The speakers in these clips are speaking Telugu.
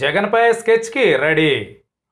జగన్పై స్కెచ్కి రెడీ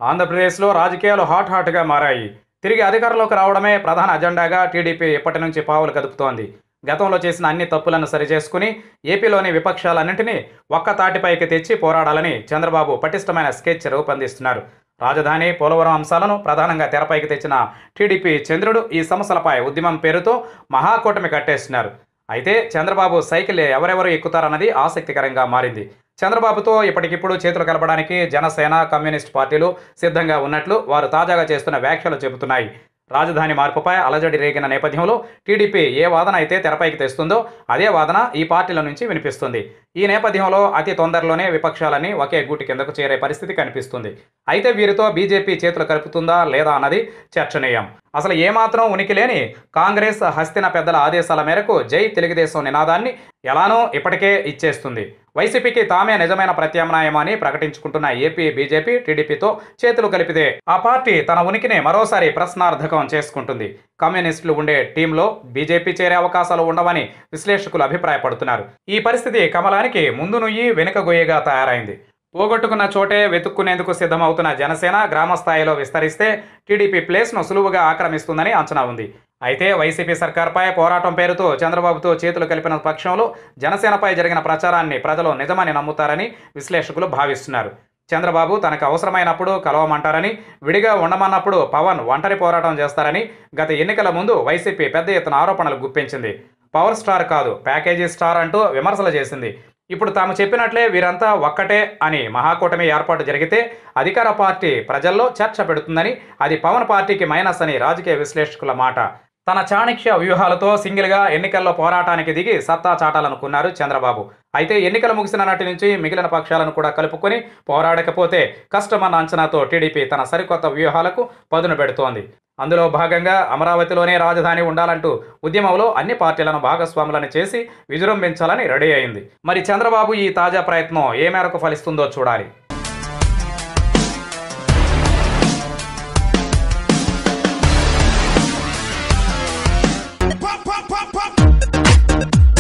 ఆంధ్రప్రదేశ్లో రాజకీయాలు హాట్ హాట్గా మారాయి తిరిగి అధికారంలోకి రావడమే ప్రధాన అజెండాగా టీడీపీ ఇప్పటి నుంచి పావులు కదుపుతోంది గతంలో చేసిన అన్ని తప్పులను సరిచేసుకుని ఏపీలోని విపక్షాలన్నింటినీ ఒక్క తాటిపైకి తెచ్చి పోరాడాలని చంద్రబాబు పటిష్టమైన స్కెచ్ రూపొందిస్తున్నారు రాజధాని పోలవరం అంశాలను ప్రధానంగా తెరపైకి తెచ్చిన టీడీపీ చంద్రుడు ఈ సమస్యలపై ఉద్యమం పేరుతో మహాకూటమి కట్టేస్తున్నారు అయితే చంద్రబాబు సైకిల్ ఎవరెవరు ఎక్కుతారన్నది ఆసక్తికరంగా మారింది చంద్రబాబుతో ఇప్పటికిప్పుడు చేతులు కలపడానికి జనసేన కమ్యూనిస్ట్ పార్టీలు సిద్ధంగా ఉన్నట్లు వారు తాజాగా చేస్తున్న వ్యాఖ్యలు చెబుతున్నాయి రాజధాని మార్పుపై అలజడి రేగిన నేపథ్యంలో టీడీపీ ఏ వాదన అయితే తెరపైకి తెస్తుందో అదే వాదన ఈ పార్టీల నుంచి వినిపిస్తుంది ఈ నేపథ్యంలో అతి తొందరలోనే విపక్షాలని ఒకే గూటి కిందకు చేరే పరిస్థితి కనిపిస్తుంది అయితే వీరితో బీజేపీ చేతులు కలుపుతుందా లేదా అన్నది చర్చనీయం అసలు ఏమాత్రం ఉనికి లేని కాంగ్రెస్ హస్తిన పెద్దల ఆదేశాల మేరకు జై తెలుగుదేశం నినాదాన్ని ఎలానో ఇప్పటికే ఇచ్చేస్తుంది వైసీపీకి తామే నిజమైన ప్రత్యామ్నాయమని ప్రకటించుకుంటున్న ఏపీ బీజేపీ టీడీపీతో చేతులు కలిపితే ఆ పార్టీ తన ఉనికిని మరోసారి ప్రశ్నార్థకం చేసుకుంటుంది కమ్యూనిస్టులు ఉండే టీంలో బీజేపీ చేరే అవకాశాలు ఉండవని విశ్లేషకులు అభిప్రాయపడుతున్నారు ఈ పరిస్థితి కమలానికి ముందు నుయ్యి వెనుక గొయ్యగా తయారైంది పోగొట్టుకున్న చోటే వెతుక్కునేందుకు సిద్ధమవుతున్న జనసేన గ్రామ స్థాయిలో విస్తరిస్తే టీడీపీ ప్లేస్ను సులువుగా ఆక్రమిస్తుందని అంచనా ఉంది అయితే వైసీపీ సర్కార్పై పోరాటం పేరుతో చంద్రబాబుతో చేతులు కలిపిన పక్షంలో జనసేనపై జరిగిన ప్రచారాన్ని ప్రజలు నిజమని నమ్ముతారని విశ్లేషకులు భావిస్తున్నారు చంద్రబాబు తనకు అవసరమైనప్పుడు కలవమంటారని విడిగా ఉండమన్నప్పుడు పవన్ ఒంటరి పోరాటం చేస్తారని గత ఎన్నికల ముందు వైసీపీ పెద్ద ఎత్తున ఆరోపణలు గుప్పించింది పవర్ స్టార్ కాదు ప్యాకేజీ స్టార్ అంటూ విమర్శలు చేసింది ఇప్పుడు తాము చెప్పినట్లే వీరంతా ఒక్కటే అని మహాకూటమి ఏర్పాటు జరిగితే అధికార పార్టీ ప్రజల్లో చర్చ పెడుతుందని అది పవన్ పార్టీకి మైనస్ అని రాజకీయ విశ్లేషకుల మాట తన చాణిక్య వ్యూహాలతో సింగిల్గా ఎన్నికల్లో పోరాటానికి దిగి సత్తా చాటాలనుకున్నారు చంద్రబాబు అయితే ఎన్నికలు ముగిసిన నాటి నుంచి మిగిలిన పక్షాలను కూడా కలుపుకొని పోరాడకపోతే కష్టమన్న అంచనాతో టీడీపీ తన సరికొత్త వ్యూహాలకు పదును పెడుతోంది అందులో భాగంగా అమరావతిలోనే రాజధాని ఉండాలంటూ ఉద్యమంలో అన్ని పార్టీలను భాగస్వాములను చేసి విజృంభించాలని రెడీ అయింది మరి చంద్రబాబు ఈ తాజా ప్రయత్నం ఏ మేరకు ఫలిస్తుందో చూడాలి